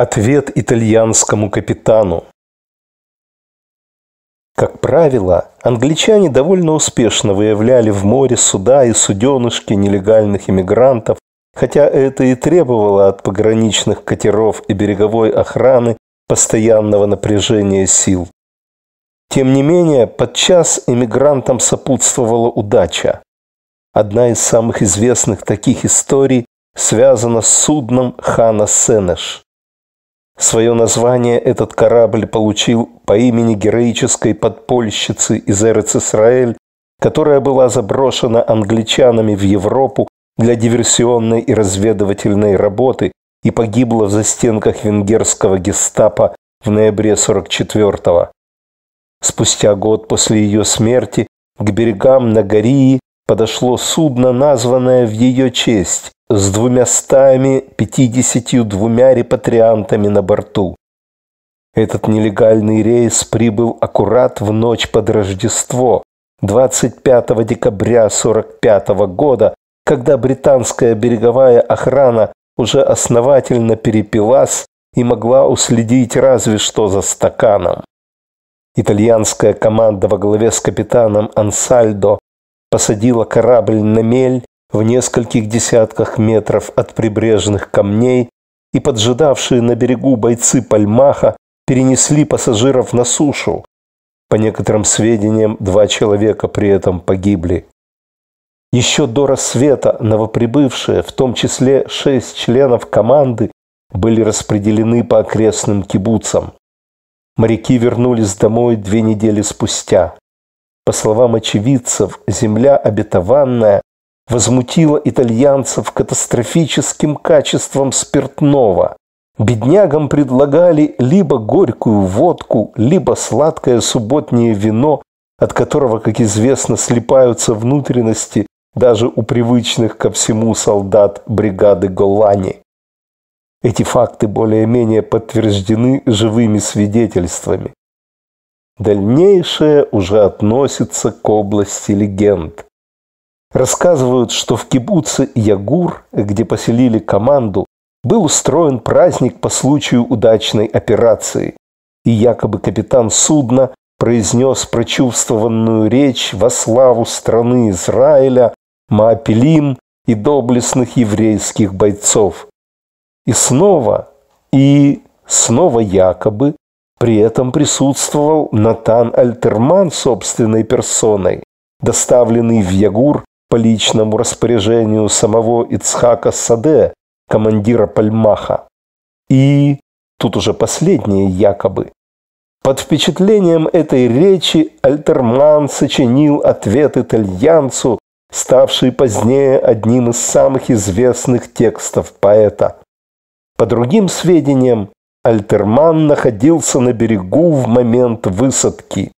Ответ итальянскому капитану. Как правило, англичане довольно успешно выявляли в море суда и суденышки нелегальных иммигрантов, хотя это и требовало от пограничных катеров и береговой охраны постоянного напряжения сил. Тем не менее, подчас иммигрантам сопутствовала удача. Одна из самых известных таких историй связана с судном хана Сенеш. Свое название этот корабль получил по имени героической подпольщицы из Эрец-Исраэль, которая была заброшена англичанами в Европу для диверсионной и разведывательной работы и погибла в застенках венгерского гестапо в ноябре 44-го. Спустя год после ее смерти к берегам Нагории подошло судно, названное в ее честь с двумястами пятидесятью двумя репатриантами на борту. Этот нелегальный рейс прибыл аккурат в ночь под Рождество, 25 декабря 1945 года, когда британская береговая охрана уже основательно перепилась и могла уследить разве что за стаканом. Итальянская команда во главе с капитаном Ансальдо посадила корабль на мель в нескольких десятках метров от прибрежных камней, и поджидавшие на берегу бойцы Пальмаха перенесли пассажиров на сушу. По некоторым сведениям, два человека при этом погибли. Еще до рассвета новоприбывшие, в том числе шесть членов команды, были распределены по окрестным кибуцам. Моряки вернулись домой две недели спустя. По словам очевидцев, земля обетованная возмутило итальянцев катастрофическим качеством спиртного. Беднягам предлагали либо горькую водку, либо сладкое субботнее вино, от которого, как известно, слипаются внутренности даже у привычных ко всему солдат бригады Голлани. Эти факты более-менее подтверждены живыми свидетельствами. Дальнейшее уже относится к области легенд. Рассказывают, что в кибуце Ягур, где поселили команду, был устроен праздник по случаю удачной операции, и якобы капитан судна произнес прочувствованную речь во славу страны Израиля, Маапелим и доблестных еврейских бойцов. И снова, и снова якобы при этом присутствовал Натан Альтерман собственной персоной, доставленный в Ягур по личному распоряжению самого Ицхака Саде, командира Пальмаха. И тут уже последнее якобы. Под впечатлением этой речи Альтерман сочинил ответ итальянцу, ставший позднее одним из самых известных текстов поэта. По другим сведениям, Альтерман находился на берегу в момент высадки.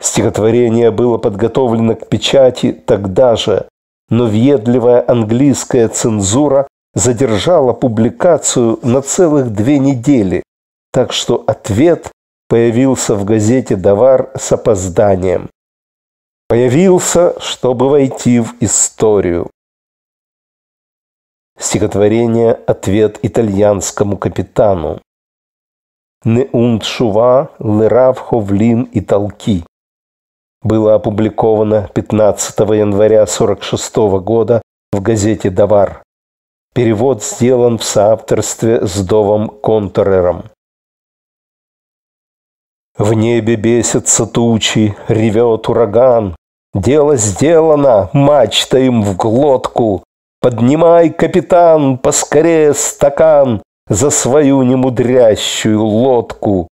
Стихотворение было подготовлено к печати тогда же, но въедливая английская цензура задержала публикацию на целых две недели, так что ответ появился в газете «Давар» с опозданием. Появился, чтобы войти в историю. Стихотворение «Ответ итальянскому капитану». «Не унт шува, лерав ховлин и толки» было опубликовано 15 января 1946 года в газете «Давар». Перевод сделан в соавторстве с Довом Контерером. В небе бесятся тучи, ревет ураган. Дело сделано, мачта им в глотку. Поднимай, капитан, поскорее стакан за свою немудрящую лодку.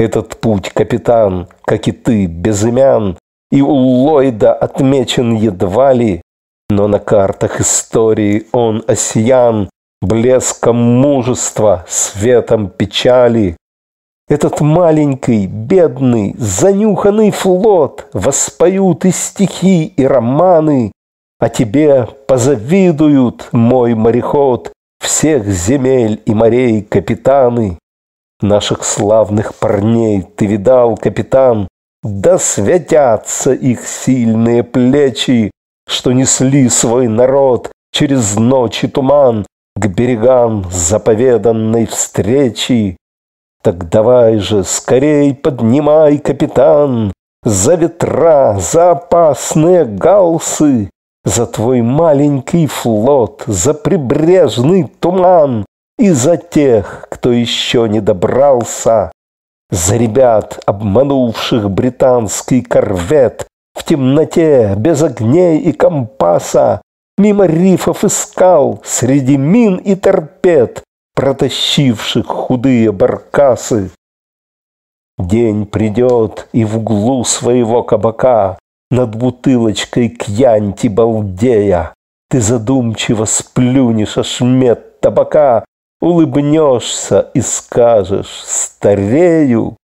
Этот путь, капитан, как и ты, безымян, и у Ллойда отмечен едва ли, но на картах истории он осиян блеском мужества, светом печали. Этот маленький, бедный, занюханный флот воспоют и стихи, и романы, а тебе позавидуют, мой мореход, всех земель и морей капитаны. Наших славных парней ты видал, капитан, да святятся их сильные плечи, Что несли свой народ через ночь и туман К берегам заповеданной встречи. Так давай же, скорей поднимай, капитан, За ветра, за опасные галсы, За твой маленький флот, за прибрежный туман, и за тех, кто еще не добрался, за ребят, обманувших британский корвет в темноте, без огней и компаса, мимо рифов и скал, среди мин и торпед, протащивших худые баркасы. День придет, и в углу своего кабака над бутылочкой кьянти балдея ты задумчиво сплюнешь ошмет табака улыбнешься и скажешь «старею».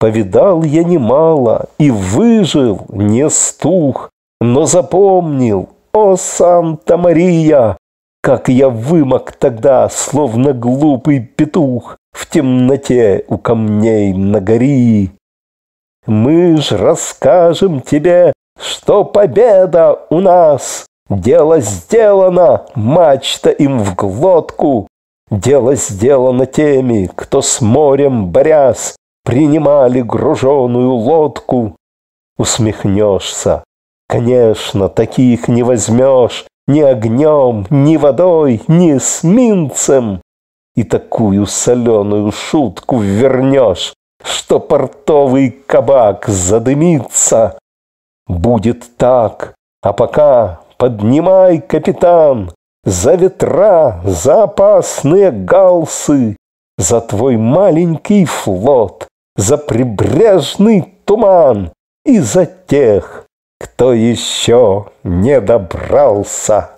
Повидал я немало и выжил, не стух, но запомнил, о Санта-Мария, как я вымок тогда, словно глупый петух в темноте у камней на гори. Мы ж расскажем тебе, что победа у нас, дело сделано, мачта им в глотку, Дело сделано теми, кто с морем борясь Принимали груженую лодку. Усмехнешься. Конечно, таких не возьмешь Ни огнем, ни водой, ни сминцем. И такую соленую шутку вернешь, Что портовый кабак задымится. Будет так, а пока поднимай, капитан, за ветра, за опасные галсы, за твой маленький флот, за прибрежный туман и за тех, кто еще не добрался.